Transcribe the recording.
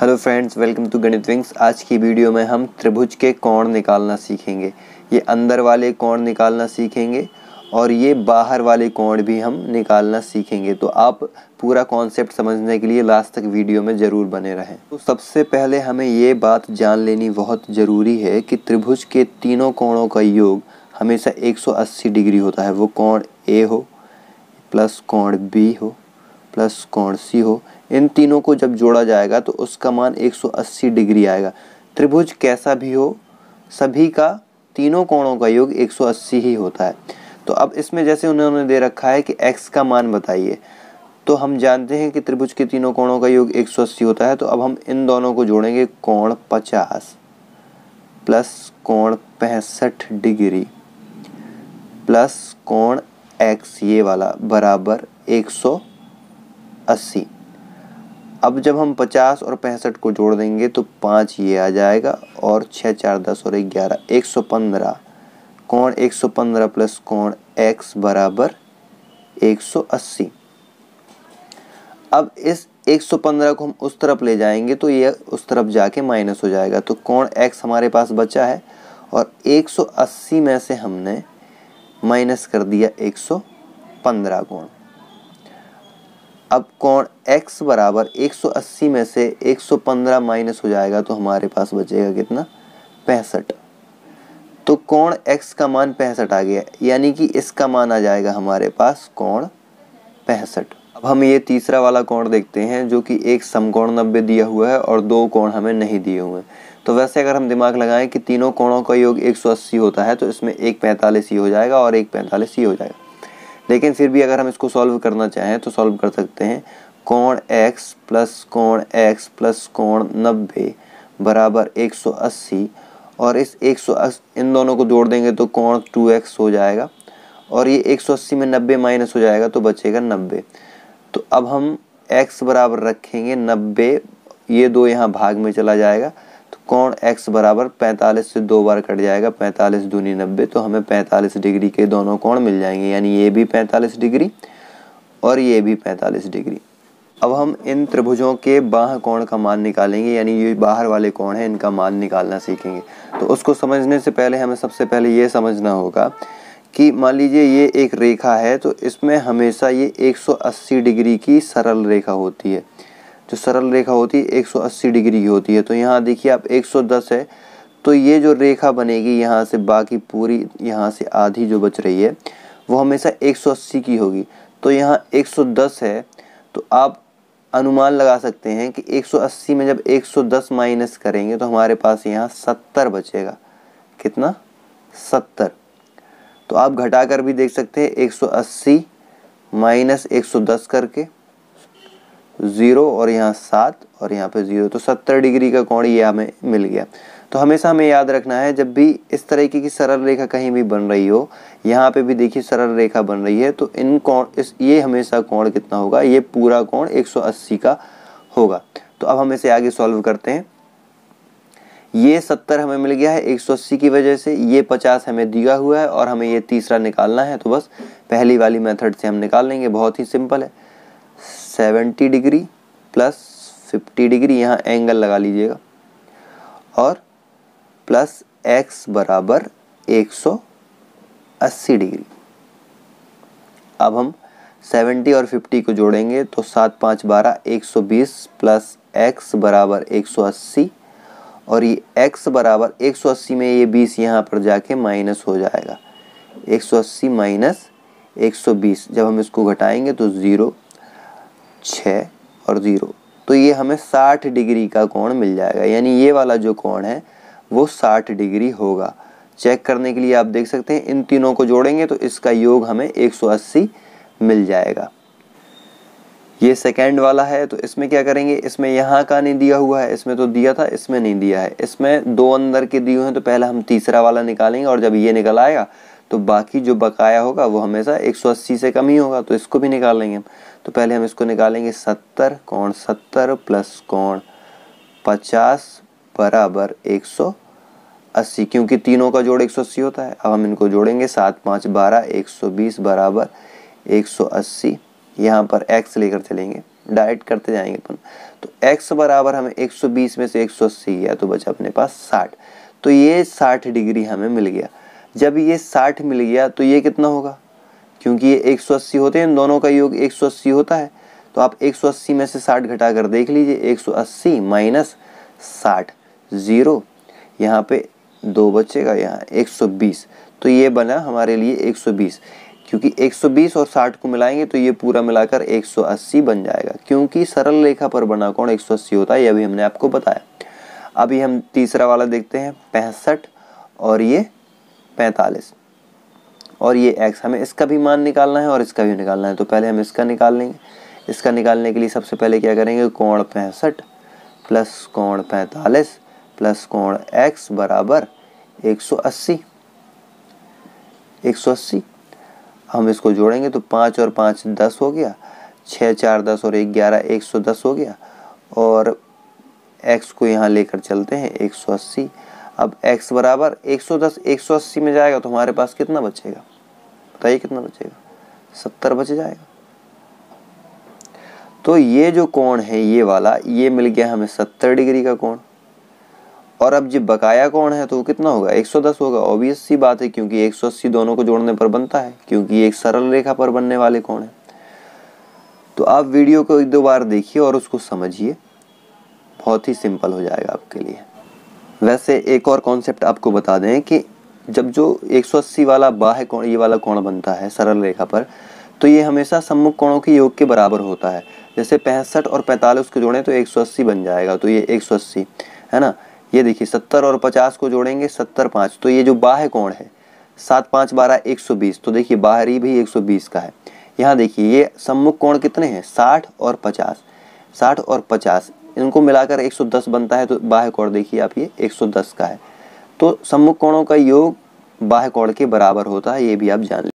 hello friends welcome to Ganit wings आज की video में हम त्रिभुज के कोण निकालना सीखेंगे ये अंदर वाले कोण निकालना सीखेंगे और ये बाहर वाले कोण भी हम निकालना सीखेंगे तो आप पूरा कॉन्सेप्ट समझने के लिए लास्ट तक वीडियो में ज़रूर बने रहें तो सबसे पहले हमें ये बात जान लेनी बहुत ज़रूरी है कि त्रिभुज के तीनों कोणों का योग हमेशा एक डिग्री होता है वो कोण ए हो प्लस कोण बी हो प्लस कोण सी हो इन तीनों को जब जोड़ा जाएगा तो उसका मान 180 डिग्री आएगा त्रिभुज कैसा भी हो सभी का तीनों कोणों का योग 180 ही होता है तो अब इसमें जैसे उन्होंने दे रखा है कि x का मान बताइए तो हम जानते हैं कि त्रिभुज के तीनों कोणों का योग 180 होता है तो अब हम इन दोनों को जोड़ेंगे कोण 50 प्लस कोण पैंसठ डिग्री प्लस कोण x ये वाला बराबर सौ अस्सी अब जब हम पचास और पैंसठ को जोड़ देंगे तो पाँच ये आ जाएगा और छः चार दस और ग्यारह एक सौ पंद्रह कौन एक सौ पंद्रह प्लस कौन एक्स बराबर एक सौ अस्सी अब इस एक सौ पंद्रह को हम उस तरफ ले जाएंगे तो ये उस तरफ जाके माइनस हो जाएगा तो कौन एक्स हमारे पास बचा है और एक सौ अस्सी में से हमने माइनस कर दिया एक सौ पंद्रह कोण अब कोण x बराबर 180 में से 115 माइनस हो जाएगा तो हमारे पास बचेगा कितना पैंसठ तो कोण x का मान पैंसठ आ गया यानी कि इसका मान आ जाएगा हमारे पास कोण पैंसठ अब हम ये तीसरा वाला कोण देखते हैं जो कि एक समकोण नब्बे दिया हुआ है और दो कोण हमें नहीं दिए हुए हैं तो वैसे अगर हम दिमाग लगाएं कि तीनों कोणों का योग 180 होता है तो इसमें एक पैंतालीस ही हो जाएगा और एक पैंतालीस ही हो जाएगा लेकिन फिर भी अगर हम इसको सॉल्व करना चाहें तो सॉल्व कर सकते हैं कोण x प्लस कोण x प्लस कोण नब्बे बराबर 180 और इस 180 इन दोनों को जोड़ देंगे तो कोण 2x हो जाएगा और ये 180 में 90 माइनस हो जाएगा तो बचेगा 90 तो अब हम x बराबर रखेंगे 90 ये दो यहाँ भाग में चला जाएगा कोण x बराबर 45 से दो बार कट जाएगा 45 दूनी नब्बे तो हमें 45 डिग्री के दोनों कोण मिल जाएंगे यानी ये भी 45 डिग्री और ये भी 45 डिग्री अब हम इन त्रिभुजों के बाह कोण का मान निकालेंगे यानी ये बाहर वाले कोण हैं इनका मान निकालना सीखेंगे तो उसको समझने से पहले हमें सबसे पहले ये समझना होगा कि मान लीजिए ये एक रेखा है तो इसमें हमेशा ये 180 डिग्री की सरल रेखा होती है जो सरल रेखा होती है 180 डिग्री की होती है तो यहाँ देखिए आप 110 है तो ये जो रेखा बनेगी यहाँ से बाकी पूरी यहाँ से आधी जो बच रही है वो हमेशा 180 की होगी तो यहाँ 110 है तो आप अनुमान लगा सकते हैं कि 180 में जब 110 माइनस करेंगे तो हमारे पास यहाँ 70 बचेगा कितना 70 तो आप घटाकर भी देख सकते हैं 180 माइनस 110 करके ज़ीरो और यहाँ सात और यहाँ पे ज़ीरो तो सत्तर डिग्री का कोण ये हमें मिल गया तो हमेशा हमें याद रखना है जब भी इस तरीके की सरल रेखा कहीं भी बन रही हो यहाँ पे भी देखिए सरल रेखा बन रही है तो इन कोण इस ये हमेशा कोण कितना होगा ये पूरा कोण 180 का होगा तो अब हम इसे आगे सॉल्व करते हैं ये सत्तर हमें मिल गया है एक सौ अस्सी की वजह से ये पचास हमें दिया हुआ है और हमें ये तीसरा निकालना है तो बस पहली वाली मेथड से हम निकाल लेंगे बहुत ही सिंपल है seventy degree plus fifty degree यहाँ एंगल लगा लीजिएगा और प्लस एक्स बराबर एक सौ अस्सी डिग्री अब हम सेवेंटी और फिफ्टी को जोड़ेंगे तो सात पाँच बारह एक सौ बीस प्लस एक्स बराबर एक सौ अस्सी और ये एक्स बराबर एक सौ अस्सी में ये बीस यहाँ पर जाके माइनस हो जाएगा एक सौ अस्सी माइनस एक सौ बीस जब हम इसको घटाएंगे तो ज़ीरो छ और ज़ीरो तो ये हमें साठ डिग्री का कोण मिल जाएगा यानी ये वाला जो कोण है वो साठ डिग्री होगा चेक करने के लिए आप देख सकते हैं इन तीनों को जोड़ेंगे तो इसका योग हमें 180 मिल जाएगा ये सेकेंड वाला है तो इसमें क्या करेंगे इसमें यहाँ का नहीं दिया हुआ है इसमें तो दिया था इसमें नहीं दिया है इसमें दो अंदर के दिए हैं तो पहले हम तीसरा वाला निकालेंगे और जब ये निकल आएगा तो बाकी जो बकाया होगा वो हमेशा 180 से कम ही होगा तो इसको भी निकालेंगे हम तो पहले हम इसको निकालेंगे 70 कोण 70 प्लस कोण 50 बराबर 180 क्योंकि तीनों का जोड़ 180 होता है अब हम इनको जोड़ेंगे सात पाँच बारह एक सौ बीस बराबर एक सौ अस्सी यहाँ पर x लेकर चलेंगे डायरेक्ट करते जाएंगे अपन तो x बराबर हमें 120 में से 180 गया तो बचा अपने पास 60 तो ये 60 डिग्री हमें मिल गया जब ये साठ मिल गया तो ये कितना होगा क्योंकि ये एक सौ अस्सी होते हैं दोनों का योग एक सौ अस्सी होता है तो आप एक सौ अस्सी में से साठ घटा कर देख लीजिए एक सौ अस्सी माइनस साठ ज़ीरो यहाँ पे दो बचेगा यहाँ एक सौ बीस तो ये बना हमारे लिए एक सौ बीस क्योंकि 120 और 60 को मिलाएंगे तो ये पूरा मिलाकर 180 बन जाएगा क्योंकि सरल रेखा पर बना सौ 180 होता है ये भी हमने आपको बताया अभी हम तीसरा वाला देखते हैं पैंसठ और ये पैंतालीस और ये एक्स हमें इसका भी मान निकालना है और इसका भी निकालना है तो पहले हम इसका निकाल लेंगे इसका निकालने के लिए सबसे पहले क्या करेंगे कोण पैंसठ प्लस कोण पैंतालीस प्लस कोण एक्स बराबर एक सौ अस्सी एक सौ अस्सी हम इसको जोड़ेंगे तो पाँच और पाँच दस हो गया छः चार दस और एक ग्यारह एक सौ दस हो गया और एक्स को यहाँ लेकर चलते हैं एक सौ अस्सी अब x बराबर 110 180 में जाएगा तो हमारे पास कितना बचेगा बताइए कितना बचेगा 70 बच जाएगा तो ये जो कोण है ये वाला ये मिल गया हमें 70 डिग्री का कोण और अब जब बकाया कोण है तो वो कितना होगा 110 होगा ऑब्वियस सी बात है क्योंकि 180 दोनों को जोड़ने पर बनता है क्योंकि एक सरल रेखा पर बनने वाले कोण है तो आप वीडियो को एक दो बार देखिए और उसको समझिए बहुत ही सिंपल हो जाएगा आपके लिए वैसे एक और कॉन्सेप्ट आपको बता दें कि जब जो 180 वाला बाह्य कोण ये वाला कोण बनता है सरल रेखा पर तो ये हमेशा सम्मुख कोणों के योग के बराबर होता है जैसे पैंसठ और पैंतालीस को जोड़ें तो 180 बन जाएगा तो ये 180 है ना ये देखिए सत्तर और पचास को जोड़ेंगे सत्तर पाँच तो ये जो बाह्य कोण है सात पाँच बारह एक सौ बीस तो देखिए बाहरी भी एक सौ बीस का है यहाँ देखिए ये सम्मुख कोण कितने हैं साठ और पचास साठ और पचास इनको मिलाकर 110 बनता है तो बाह्य कोण देखिए आप ये 110 का है तो सम्मुख कोणों का योग बाह्य कोण के बराबर होता है ये भी आप जान